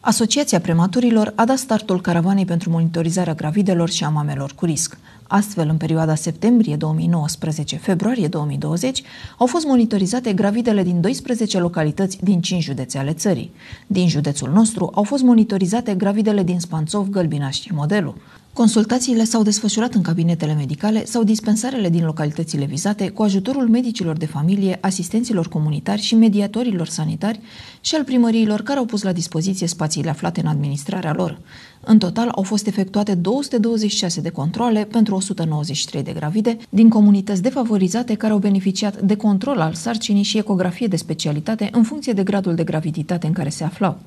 Asociația Prematurilor a dat startul caravanei pentru monitorizarea gravidelor și a mamelor cu risc. Astfel, în perioada septembrie 2019-februarie 2020, au fost monitorizate gravidele din 12 localități din 5 județe ale țării. Din județul nostru au fost monitorizate gravidele din Spanțov, Gălbina și Modelu. Consultațiile s-au desfășurat în cabinetele medicale sau dispensarele din localitățile vizate cu ajutorul medicilor de familie, asistenților comunitari și mediatorilor sanitari și al primăriilor care au pus la dispoziție spațiile aflate în administrarea lor. În total au fost efectuate 226 de controle pentru 193 de gravide din comunități defavorizate care au beneficiat de control al sarcinii și ecografie de specialitate în funcție de gradul de graviditate în care se aflau.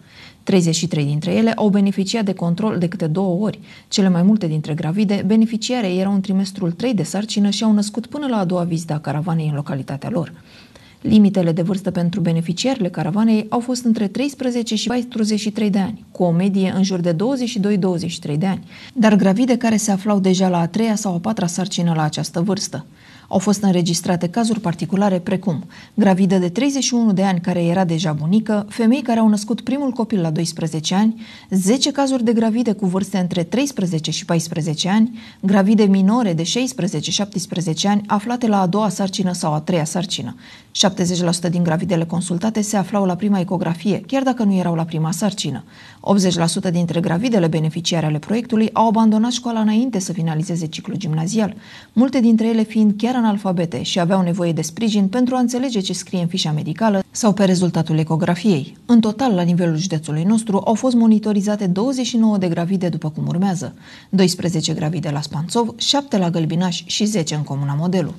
33 dintre ele au beneficiat de control de câte două ori, cele mai multe dintre gravide, beneficiare erau în trimestrul 3 de sarcină și au născut până la a doua vizită a caravanei în localitatea lor. Limitele de vârstă pentru beneficiarele caravanei au fost între 13 și 43 de ani, cu o medie în jur de 22-23 de ani, dar gravide care se aflau deja la a treia sau a patra sarcină la această vârstă. Au fost înregistrate cazuri particulare precum gravidă de 31 de ani care era deja bunică, femei care au născut primul copil la 12 ani, 10 cazuri de gravide cu vârste între 13 și 14 ani, gravide minore de 16-17 ani aflate la a doua sarcină sau a treia sarcină. 70% din gravidele consultate se aflau la prima ecografie, chiar dacă nu erau la prima sarcină. 80% dintre gravidele beneficiare ale proiectului au abandonat școala înainte să finalizeze ciclul gimnazial, multe dintre ele fiind chiar analfabete și aveau nevoie de sprijin pentru a înțelege ce scrie în fișa medicală sau pe rezultatul ecografiei. În total, la nivelul județului nostru, au fost monitorizate 29 de gravide după cum urmează, 12 gravide la Spanțov, 7 la Gălbinaș și 10 în Comuna Modelu.